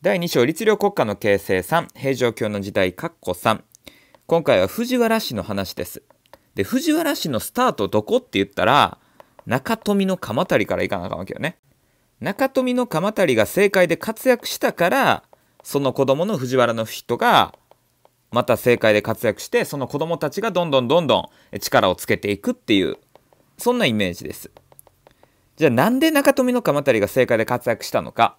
第2章律令国家の形成3平城京の時代括弧3今回は藤原氏の話ですで藤原氏のスタートどこって言ったら中富の鎌足からいかなあかんわけよね中富の鎌足が政界で活躍したからその子供の藤原の人がまた政界で活躍してその子供たちがどんどんどんどん力をつけていくっていうそんなイメージですじゃあなんで中富の鎌足が政界で活躍したのか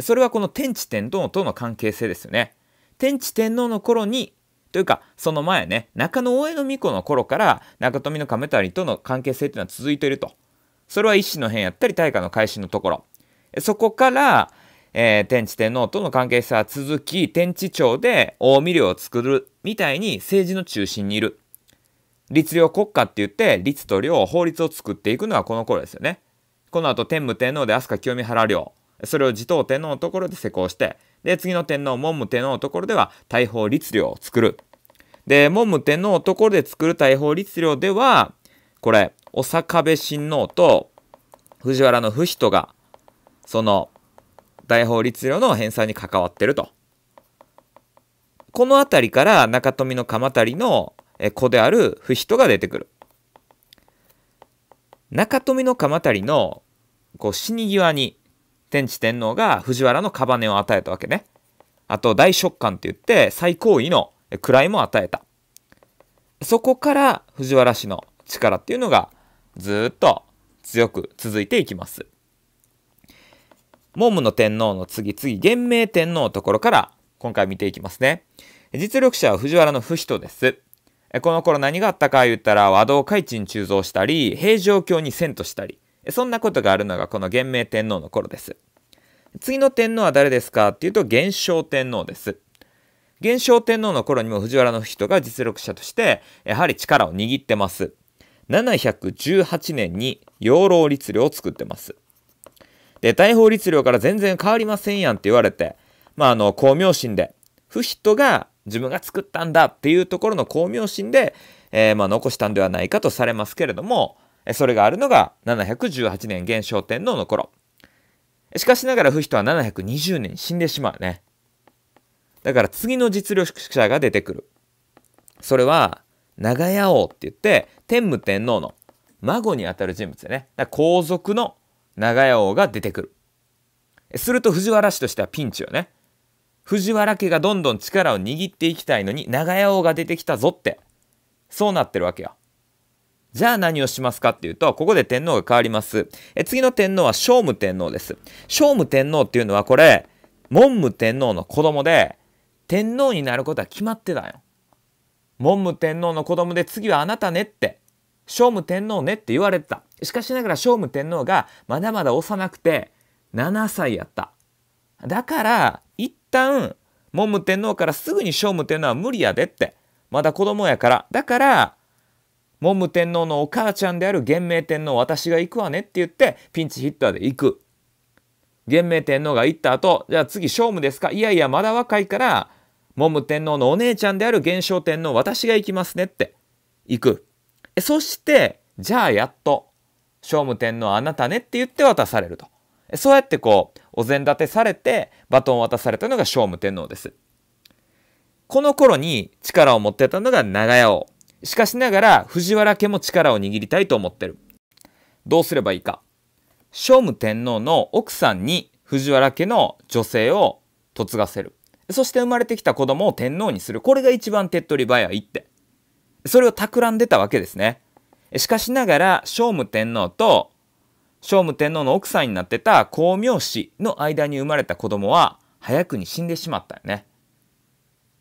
それはこの天智天皇との関係性ですよね。天智天皇の頃にというかその前ね中野大江の子の頃から中富の亀谷との関係性っていうのは続いているとそれは一子の変やったり大化の改新のところそこから、えー、天智天皇との関係性は続き天智朝で大御領を作るみたいに政治の中心にいる律令国家って言って律と領法律を作っていくのはこの頃ですよねこの後天武天皇で飛鳥清見原領それを持統天皇のところで施工して、で、次の天皇、文武天皇のところでは大法律令を作る。で、文武天皇のところで作る大法律令では、これ、お坂部親王と藤原の不人が、その、大法律令の返済に関わってると。この辺りから中富の鎌足りの子である不人が出てくる。中富の鎌足りのこう死に際に天智天皇が藤原の屍を与えたわけね。あと、大食官って言って、最高位の位も与えた。そこから藤原氏の力っていうのがずっと強く続いていきます。文武の天皇の次次、元明天皇のところから今回見ていきますね。実力者は藤原の不人です。この頃何があったか言ったら和道開地に鋳造したり、平城京に遷都したり、そんなことがあるのがこの元明天皇の頃です。次の天皇は誰ですかっていうと元正天皇です。元正天皇の頃にも藤原の人が実力者としてやはり力を握ってます。718年に養老律令を作ってます。で、大法律令から全然変わりませんやんって言われて、まあ、あの、公明心で、不人が自分が作ったんだっていうところの公明心で、えー、まあ、残したんではないかとされますけれども、それがあるのが718年元正天皇の頃。しかしながら不比とは720年死んでしまうね。だから次の実力者が出てくる。それは、長屋王って言って、天武天皇の孫にあたる人物でね。皇族の長屋王が出てくる。すると藤原氏としてはピンチよね。藤原家がどんどん力を握っていきたいのに長屋王が出てきたぞって、そうなってるわけよ。じゃあ何をしますかっていうと、ここで天皇が変わります。え次の天皇は聖武天皇です。聖武天皇っていうのはこれ、文武天皇の子供で、天皇になることは決まってたよ。文武天皇の子供で次はあなたねって、聖武天皇ねって言われてた。しかしながら聖武天皇がまだまだ幼くて7歳やった。だから、一旦、文武天皇からすぐに聖武天皇は無理やでって。まだ子供やから。だから、文武天皇のお母ちゃんである元明天皇私が行くわねって言ってピンチヒッターで行く元明天皇が行った後じゃあ次聖武ですかいやいやまだ若いから文武天皇のお姉ちゃんである元正天皇私が行きますねって行くそしてじゃあやっと聖武天皇あなたねって言って渡されるとそうやってこうお膳立てされてバトンを渡されたのが聖武天皇ですこの頃に力を持ってたのが長屋王しかしながら藤原家も力を握りたいと思ってる。どうすればいいか。聖武天皇の奥さんに藤原家の女性を嫁がせる。そして生まれてきた子供を天皇にする。これが一番手っ取り早いって。それを企んでたわけですね。しかしながら聖武天皇と聖武天皇の奥さんになってた光明氏の間に生まれた子供は早くに死んでしまったよね。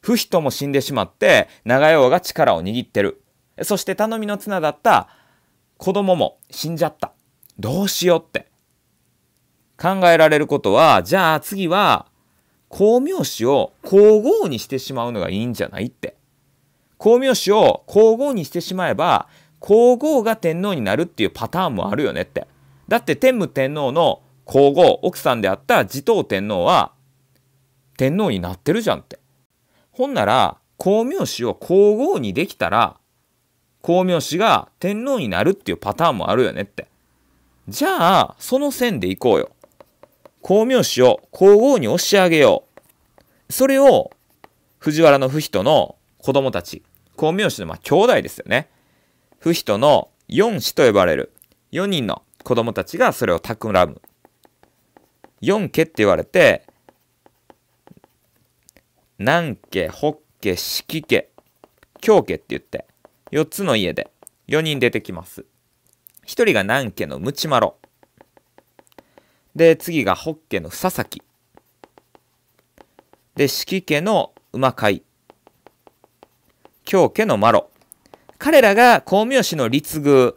不人とも死んでしまって、長用が力を握ってる。そして頼みの綱だった子供も死んじゃった。どうしようって。考えられることは、じゃあ次は、光明詞を皇后にしてしまうのがいいんじゃないって。光明詞を皇后にしてしまえば、皇后が天皇になるっていうパターンもあるよねって。だって天武天皇の皇后、奥さんであった持統天皇は、天皇になってるじゃんって。ほんなら、光明子を皇后にできたら、光明子が天皇になるっていうパターンもあるよねって。じゃあ、その線でいこうよ。光明子を皇后に押し上げよう。それを、藤原の不人の子供たち、光明子のまあ兄弟ですよね。不人の四子と呼ばれる4人の子供たちがそれを企む。四家って言われて、南家、北家、四季家、京家って言って、四つの家で四人出てきます。一人が南家のムチマロ。で、次が北家のさき。で、四季家の馬飼い。京家のマロ。彼らが光明氏の立遇、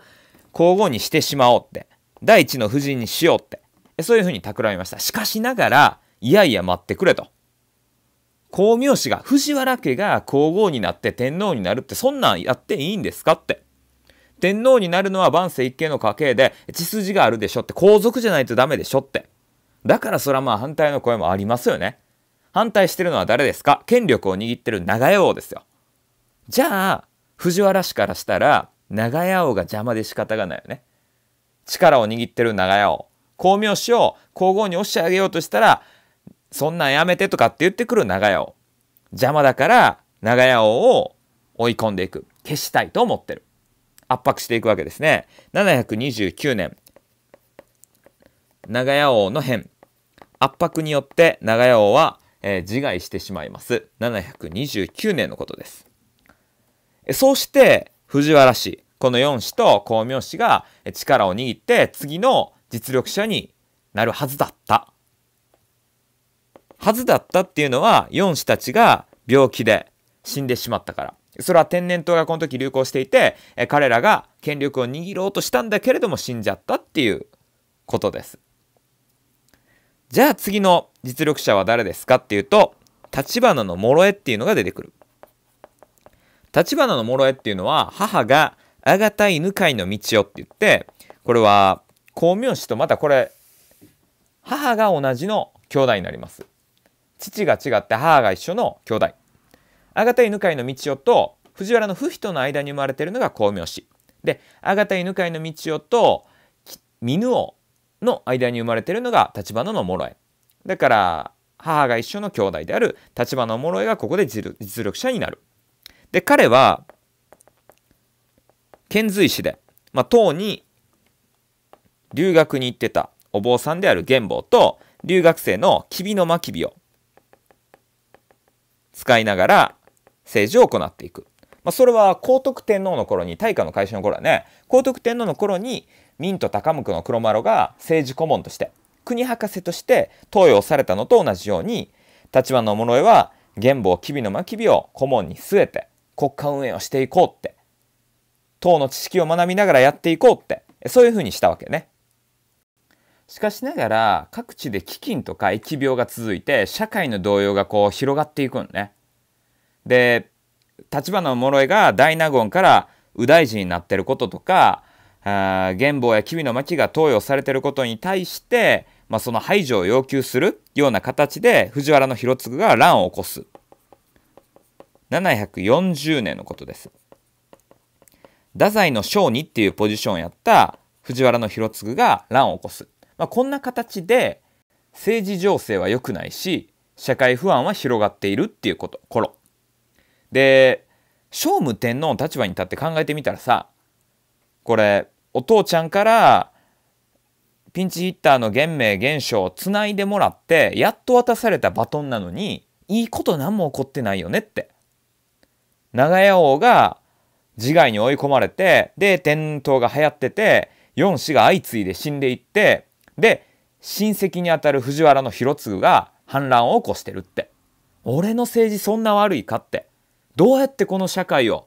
皇后にしてしまおうって。第一の夫人にしようって。そういうふうに企みました。しかしながら、いやいや待ってくれと。光明氏が、藤原家が皇后になって天皇になるって、そんなんやっていいんですかって。天皇になるのは万世一系の家系で、血筋があるでしょって、皇族じゃないとダメでしょって。だからそれはまあ反対の声もありますよね。反対してるのは誰ですか権力を握ってる長屋王ですよ。じゃあ、藤原氏からしたら、長屋王が邪魔で仕方がないよね。力を握ってる長屋王。光明氏を皇后に押し上げようとしたら、そんなんやめてとかって言ってくる長屋を。邪魔だから長屋王を追い込んでいく。消したいと思ってる。圧迫していくわけですね。729年、長屋王の変。圧迫によって長屋王は、えー、自害してしまいます。729年のことです。そうして藤原氏、この四氏と光明氏が力を握って次の実力者になるはずだったはずだったっていうのは、4子たちが病気で死んでしまったから。それは天然痘がこの時流行していて、え彼らが権力を握ろうとしたんだけれども死んじゃったっていうことです。じゃあ次の実力者は誰ですかっていうと、立花の諸江っていうのが出てくる。立花の諸江っていうのは、母があがた犬飼の道をって言って、これは光明師とまたこれ、母が同じの兄弟になります。父が違って母が一緒の兄弟あがた犬飼の道夫と藤原の不比の間に生まれているのが光明師であがた犬飼の道夫と犬王の間に生まれているのが橘の諸江だから母が一緒の兄弟である橘の諸江がここで実力者になるで彼は遣隋使で、まあ、唐に留学に行ってたお坊さんである玄坊と留学生の吉備の真備を使いながら政治を行っていく。まあ、それは皇徳天皇の頃に、大化の開始の頃はね、皇徳天皇の頃に、明と高向の黒丸が政治顧問として、国博士として登用されたのと同じように、立場の諸江は玄房吉備の真備を顧問に据えて、国家運営をしていこうって、党の知識を学びながらやっていこうって、そういうふうにしたわけね。しかしながら各地で飢饉とか疫病が続いて社会の動揺がこう広がっていくのね。で立橘諸江が大納言から右大臣になってることとかあ元や吉備の巻が投与されてることに対して、まあ、その排除を要求するような形で藤原広次が乱を起こす740年のことです。太宰の商人っていうポジションやった藤原広次が乱を起こす。まあ、こんな形で政治情勢は良くないし社会不安は広がっているっていうこと頃で聖武天皇の立場に立って考えてみたらさこれお父ちゃんからピンチヒッターの元明元将をつないでもらってやっと渡されたバトンなのにいいこと何も起こってないよねって長屋王が自害に追い込まれてで天皇が流行ってて四子が相次いで死んでいってで親戚にあたる藤原の広次が反乱を起こしてるって俺の政治そんな悪いかってどうやってこの社会を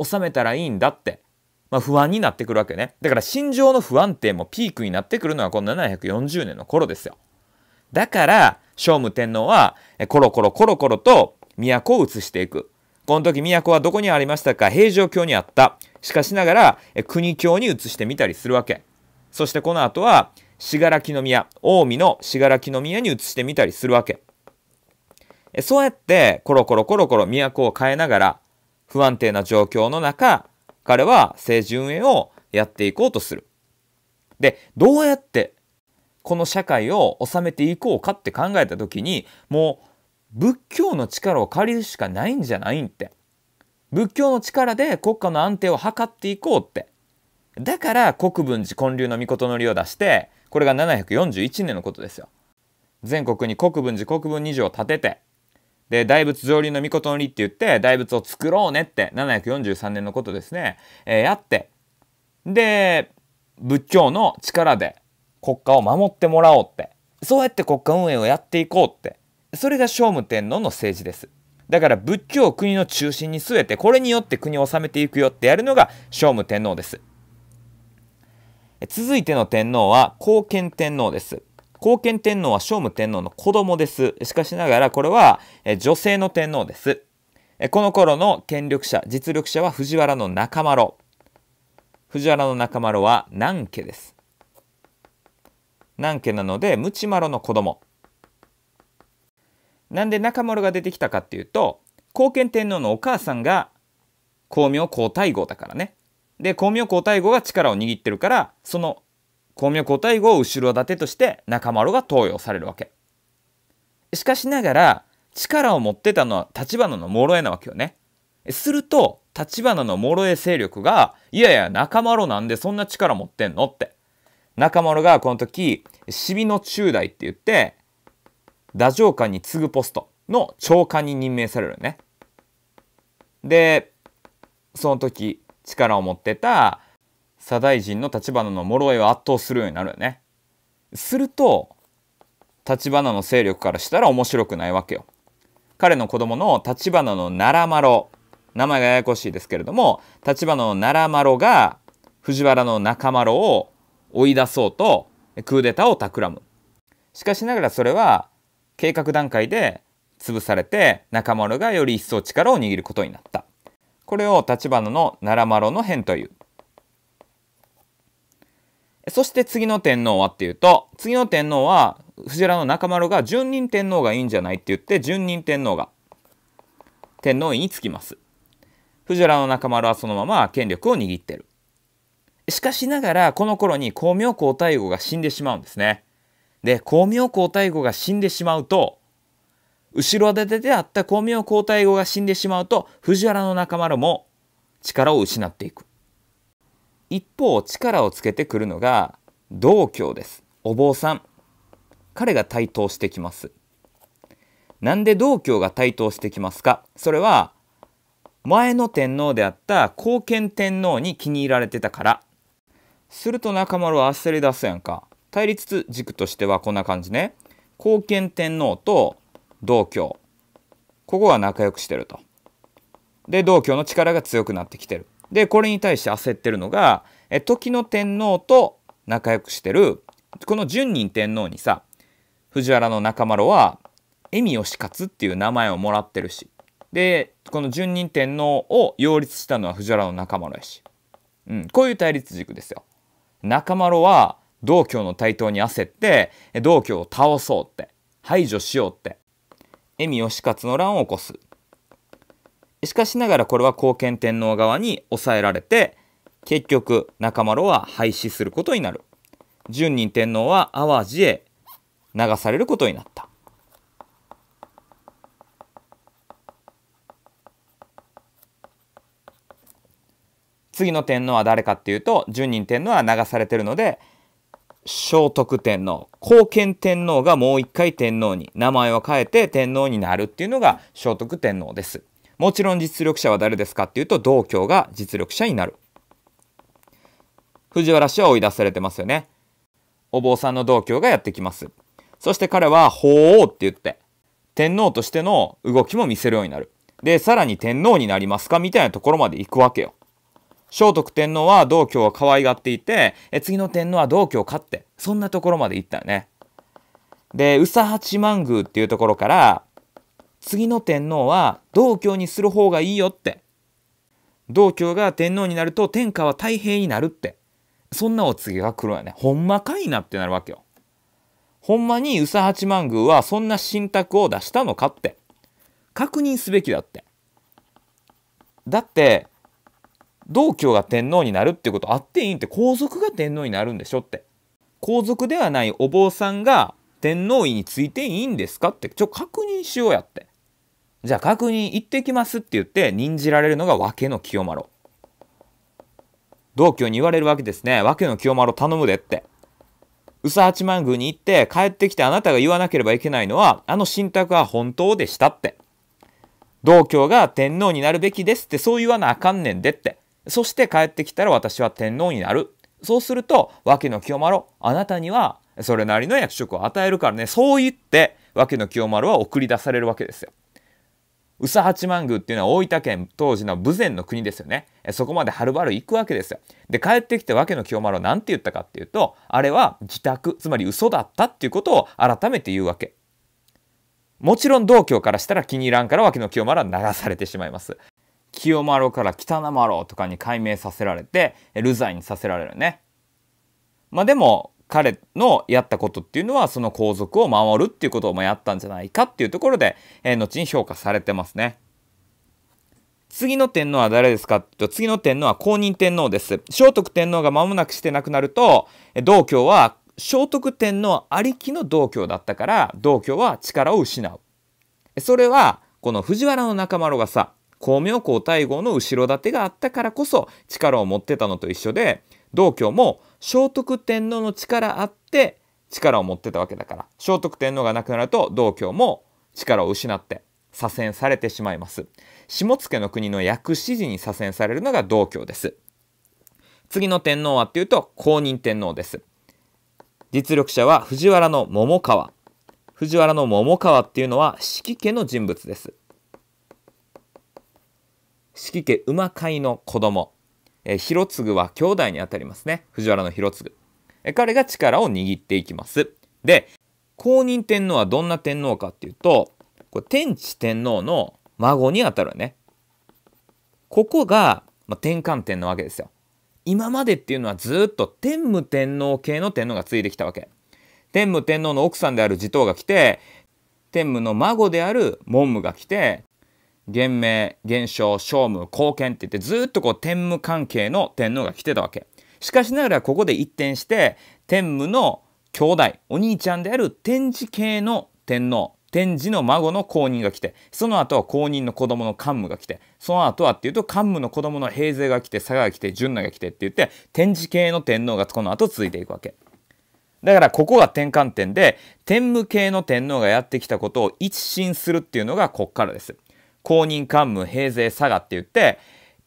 収めたらいいんだって、まあ、不安になってくるわけねだから心情の不安定もピークになってくるのはこの740年の頃ですよだから聖武天皇はコロコロコロコロと都を移していくこの時都はどこにありましたか平城京にあったしかしながら国境に移してみたりするわけそしてこの後は信楽宮、近江の信楽宮に移してみたりするわけ。そうやってコロコロコロコロ都を変えながら不安定な状況の中、彼は政治運営をやっていこうとする。で、どうやってこの社会を治めていこうかって考えた時に、もう仏教の力を借りるしかないんじゃないんって。仏教の力で国家の安定を図っていこうって。だから国分寺建立の御事のを出してこれが741年のことですよ全国に国分寺国分二条を建ててで大仏上流の御事の利って言って大仏を作ろうねって743年のことですね、えー、やってで仏教の力で国家を守ってもらおうってそうやって国家運営をやっていこうってそれが聖武天皇の政治ですだから仏教を国の中心に据えてこれによって国を治めていくよってやるのが聖武天皇です続いての天皇は後見天皇です。後見天皇は聖武天皇の子供です。しかしながらこれは女性の天皇です。この頃の権力者、実力者は藤原の中丸。藤原の中丸は南家です。南家なのでムチマロの子供。なんで中丸が出てきたかっていうと、貢献天皇のお母さんが光明皇太后だからね。で、光明皇太后が力を握ってるから、その光明皇太后を後ろ盾として中丸が登用されるわけ。しかしながら、力を持ってたのは橘の諸江なわけよね。すると、橘の諸江勢力が、いやいや、中丸なんでそんな力持ってんのって。中丸がこの時、シビの中大って言って、太政官に次ぐポストの長官に任命されるね。で、その時、力を持ってた左大臣の立花の脆いを圧倒するようになるよね。すると立花の勢力からしたら面白くないわけよ。彼の子供の立花の奈良丸名前がややこしいですけれども立花の奈良丸が藤原の中丸を追い出そうとクーデターを企む。しかしながらそれは計画段階で潰されて中丸がより一層力を握ることになった。これを立花の奈良麻呂の変という。そして次の天皇はっていうと、次の天皇は藤原の中丸が順任天皇がいいんじゃないって言って、順任天皇が天皇位につきます。藤原の中丸はそのまま権力を握ってる。しかしながら、この頃に光明皇太后が死んでしまうんですね。で、光明皇太后が死んでしまうと、後ろ盾であった光明皇太后が死んでしまうと藤原の仲間も力を失っていく一方力をつけてくるのが道教ですお坊さん彼が台頭してきますなんで道教が台頭してきますかそれは前の天皇であった後見天皇に気に入られてたからすると中丸は焦り出すやんか対立軸としてはこんな感じね後見天皇と道教ここは仲良くしてると。で道教の力が強くなってきてる。でこれに対して焦ってるのがえ時の天皇と仲良くしてるこの順仁天皇にさ藤原仲麻呂は恵美義勝っていう名前をもらってるしでこの順仁天皇を擁立したのは藤原仲麻呂やし、うん、こういう対立軸ですよ。仲麻呂は道教の台頭に焦って道教を倒そうって排除しようって恵美義勝の乱を起こす。しかしながらこれは貢献天皇側に抑えられて、結局中丸は廃止することになる。順仁天皇は淡路へ流されることになった。次の天皇は誰かっていうと順仁天皇は流されてるので聖徳天皇後見天皇がもう一回天皇に名前を変えて天皇になるっていうのが聖徳天皇ですもちろん実力者は誰ですかっていうと道教が実力者になる藤原氏は追い出されてますよねお坊さんの道教がやってきますそして彼は法王って言って天皇としての動きも見せるようになるでさらに天皇になりますかみたいなところまで行くわけよ聖徳天皇は道教を可愛がっていて、え次の天皇は道教を勝って、そんなところまで行ったよね。で、宇佐八幡宮っていうところから、次の天皇は道教にする方がいいよって。道教が天皇になると天下は太平になるって。そんなお告げが来るわね。ほんまかいなってなるわけよ。ほんまに宇佐八幡宮はそんな信託を出したのかって。確認すべきだって。だって、道教が天皇になるっていうことあっていいんって皇族が天皇になるんでしょって皇族ではないお坊さんが天皇位についていいんですかってちょ確認しようやってじゃあ確認行ってきますって言って任じられるのが訳の清丸道教に言われるわけですね訳の清丸頼むでって宇佐八幡宮に行って帰ってきてあなたが言わなければいけないのはあの信託は本当でしたって道教が天皇になるべきですってそう言わなあかんねんでってそして帰ってきたら私は天皇になる。そうすると、訳の清丸、あなたにはそれなりの役職を与えるからね。そう言って、訳の清丸は送り出されるわけですよ。宇佐八幡宮っていうのは大分県当時の武前の国ですよね。そこまではるばる行くわけですよ。で、帰ってきて訳の清丸は何て言ったかっていうと、あれは自宅、つまり嘘だったっていうことを改めて言うわけ。もちろん道教からしたら気に入らんから訳の清丸は流されてしまいます。清丸から北名丸とかに改名させられて、流罪にさせられるね。まあでも、彼のやったことっていうのは、その皇族を守るっていうことをやったんじゃないかっていうところで、えー、後に評価されてますね。次の天皇は誰ですかと、次の天皇は公認天皇です。聖徳天皇が間もなくして亡くなると、道教は聖徳天皇ありきの道教だったから、道教は力を失う。それは、この藤原の中丸がさ、光明皇太后の後ろ盾があったからこそ力を持ってたのと一緒で道教も聖徳天皇の力あって力を持ってたわけだから聖徳天皇が亡くなると道教も力を失って左遷されてしまいます下野の国の薬師寺に左遷されるのが道教です次の天皇はっていうと公認天皇です実力者は藤原の桃川藤原の桃川っていうのは四季家の人物です四季家馬飼いの子供、え広次は兄弟にあたりますね藤原の広次、え彼が力を握っていきますで公認天皇はどんな天皇かっていうとこれ天智天皇の孫にあたるねここが、まあ、転換点なわけですよ今までっていうのはずっと天武天皇系の天皇がついてきたわけ天武天皇の奥さんである持統が来て天武の孫である文武が来て元明、元正、聖武、貢献って言ってずっとこう天武関係の天皇が来てたわけ。しかしながらここで一転して天武の兄弟、お兄ちゃんである天智系の天皇、天智の孫の公任が来て、その後は公任の子供の桓武が来て、その後はっていうと桓武の子供の平勢が来て、佐賀が来て、純奈が来てって言って、天智系の天皇がこの後続いていくわけ。だからここが転換点で天武系の天皇がやってきたことを一新するっていうのがこっからです。公認官務平勢佐賀って言って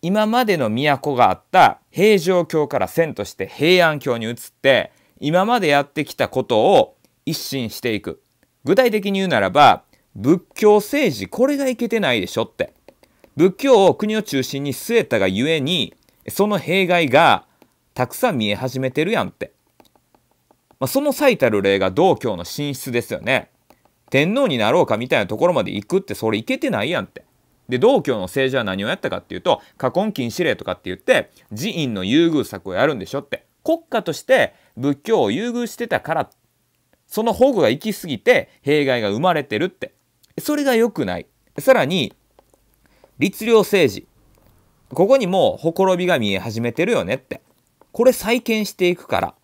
今までの都があった平城京から遷として平安京に移って今までやってきたことを一新していく具体的に言うならば仏教政治これがいけてないでしょって仏教を国を中心に据えたがゆえにその弊害がたくさん見え始めてるやんって、まあ、その最たる例が道教の進出ですよね天皇になろうかみたいなところまで行くってそれいけてないやんって。で、道教の政治は何をやったかっていうと、過婚禁止令とかって言って、寺院の優遇策をやるんでしょって。国家として仏教を優遇してたから、その保護が行き過ぎて、弊害が生まれてるって。それが良くない。さらに、律令政治。ここにもう、ほころびが見え始めてるよねって。これ再建していくから。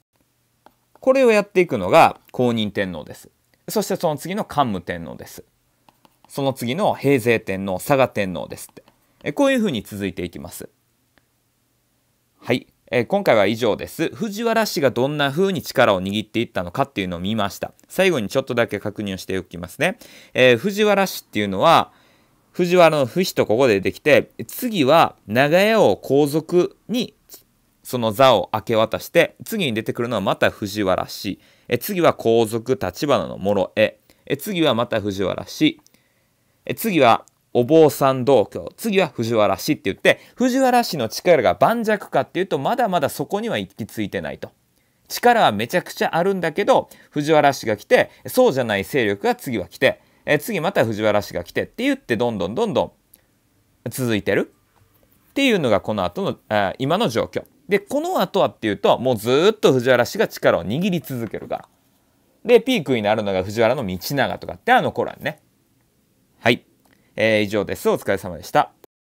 これをやっていくのが公認天皇です。そしてその次の桓武天皇です。その次の平成天皇、佐賀天皇ですって。えこういうふうに続いていきます。はい。え今回は以上です。藤原氏がどんな風に力を握っていったのかっていうのを見ました。最後にちょっとだけ確認をしておきますね。えー、藤原氏っていうのは、藤原の不死とここで出てきて、次は長屋を皇族にその座を明け渡して、次に出てくるのはまた藤原氏。え次は皇族立花の諸絵え次はまた藤原氏え次はお坊さん同居次は藤原氏って言って藤原氏の力が盤石かっていうとまだまだそこには行き着いてないと力はめちゃくちゃあるんだけど藤原氏が来てそうじゃない勢力が次は来てえ次また藤原氏が来てって言ってどんどんどんどん続いてるっていうのがこの後の今の状況で、この後はっていうと、もうずっと藤原氏が力を握り続けるから。で、ピークになるのが藤原の道長とかってあの頃はね。はい。えー、以上です。お疲れ様でした。